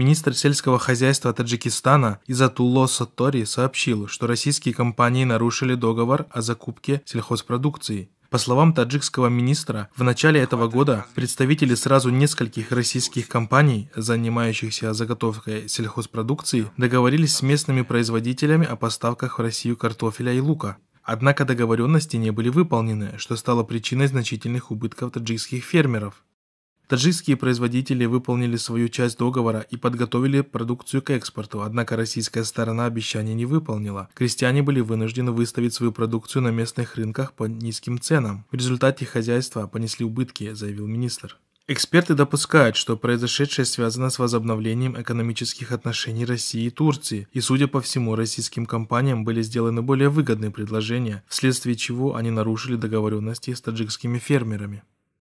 Министр сельского хозяйства Таджикистана Изатулло Сатори сообщил, что российские компании нарушили договор о закупке сельхозпродукции. По словам таджикского министра, в начале этого года представители сразу нескольких российских компаний, занимающихся заготовкой сельхозпродукции, договорились с местными производителями о поставках в Россию картофеля и лука. Однако договоренности не были выполнены, что стало причиной значительных убытков таджикских фермеров. Таджикские производители выполнили свою часть договора и подготовили продукцию к экспорту, однако российская сторона обещаний не выполнила. Крестьяне были вынуждены выставить свою продукцию на местных рынках по низким ценам. В результате хозяйства понесли убытки, заявил министр. Эксперты допускают, что произошедшее связано с возобновлением экономических отношений России и Турции, и, судя по всему, российским компаниям были сделаны более выгодные предложения, вследствие чего они нарушили договоренности с таджикскими фермерами.